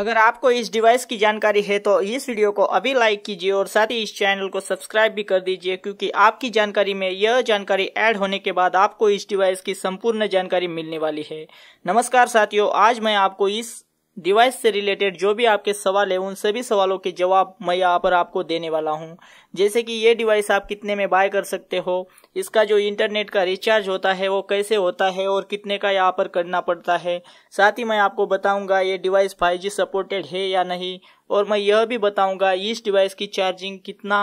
अगर आपको इस डिवाइस की जानकारी है तो इस वीडियो को अभी लाइक कीजिए और साथ ही इस चैनल को सब्सक्राइब भी कर दीजिए क्योंकि आपकी जानकारी में यह जानकारी ऐड होने के बाद आपको इस डिवाइस की संपूर्ण जानकारी मिलने वाली है नमस्कार साथियों आज मैं आपको इस डिवाइस से रिलेटेड जो भी आपके सवाल है उन सभी सवालों के जवाब मैं यहाँ पर आपको देने वाला हूँ जैसे कि ये डिवाइस आप कितने में बाय कर सकते हो इसका जो इंटरनेट का रिचार्ज होता है वो कैसे होता है और कितने का यहाँ पर करना पड़ता है साथ ही मैं आपको बताऊंगा ये डिवाइस 5G सपोर्टेड है या नहीं और मैं यह भी बताऊंगा इस डिवाइस की चार्जिंग कितना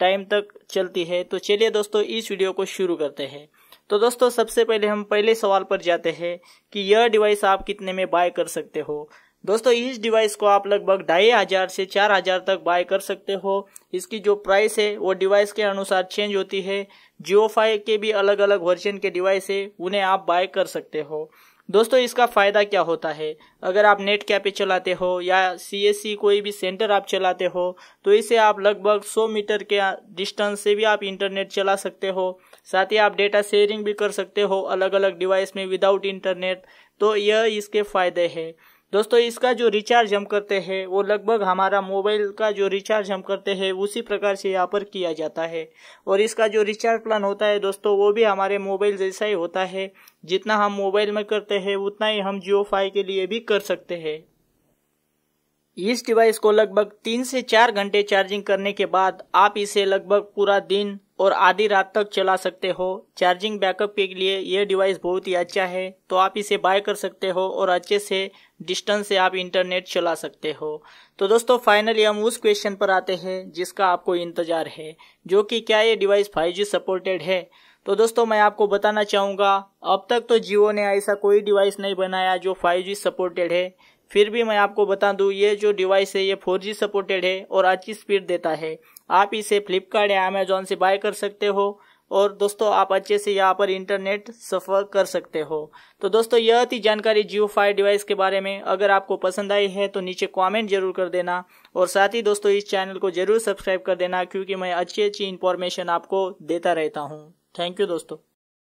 टाइम तक चलती है तो चलिए दोस्तों इस वीडियो को शुरू करते हैं तो दोस्तों सबसे पहले हम पहले सवाल पर जाते हैं कि यह डिवाइस आप कितने में बाय कर सकते हो दोस्तों इस डिवाइस को आप लगभग ढाई हजार से चार हजार तक बाय कर सकते हो इसकी जो प्राइस है वो डिवाइस के अनुसार चेंज होती है जियो फाइव के भी अलग अलग वर्जन के डिवाइस है उन्हें आप बाय कर सकते हो दोस्तों इसका फ़ायदा क्या होता है अगर आप नेट कैफे चलाते हो या सी कोई भी सेंटर आप चलाते हो तो इसे आप लगभग 100 मीटर के डिस्टेंस से भी आप इंटरनेट चला सकते हो साथ ही आप डेटा शेयरिंग भी कर सकते हो अलग अलग डिवाइस में विदाउट इंटरनेट तो यह इसके फ़ायदे हैं दोस्तों इसका जो रिचार्ज हम करते हैं वो लगभग हमारा मोबाइल का जो रिचार्ज हम करते हैं उसी प्रकार से यहाँ पर किया जाता है और इसका जो रिचार्ज प्लान होता है दोस्तों वो भी हमारे मोबाइल जैसा ही होता है जितना हम मोबाइल में करते हैं उतना ही हम जियो फाई के लिए भी कर सकते हैं इस डिवाइस को लगभग तीन से चार घंटे चार्जिंग करने के बाद आप इसे लगभग पूरा दिन और आधी रात तक चला सकते हो चार्जिंग बैकअप के लिए यह डिवाइस बहुत ही अच्छा है तो आप इसे बाय कर सकते हो और अच्छे से डिस्टेंस से आप इंटरनेट चला सकते हो तो दोस्तों फाइनली हम उस क्वेश्चन पर आते हैं जिसका आपको इंतजार है जो कि क्या ये डिवाइस 5G सपोर्टेड है तो दोस्तों मैं आपको बताना चाहूँगा अब तक तो जियो ने ऐसा कोई डिवाइस नहीं बनाया जो 5G सपोर्टेड है फिर भी मैं आपको बता दूँ ये जो डिवाइस है ये 4G सपोर्टेड है और अच्छी स्पीड देता है आप इसे फ्लिपकार्ट या अमेजोन से बाय कर सकते हो और दोस्तों आप अच्छे से यहाँ पर इंटरनेट सफ़र कर सकते हो तो दोस्तों यह थी जानकारी जियो फाइव डिवाइस के बारे में अगर आपको पसंद आई है तो नीचे कमेंट जरूर कर देना और साथ ही दोस्तों इस चैनल को जरूर सब्सक्राइब कर देना क्योंकि मैं अच्छी अच्छी इन्फॉर्मेशन आपको देता रहता हूँ थैंक यू दोस्तों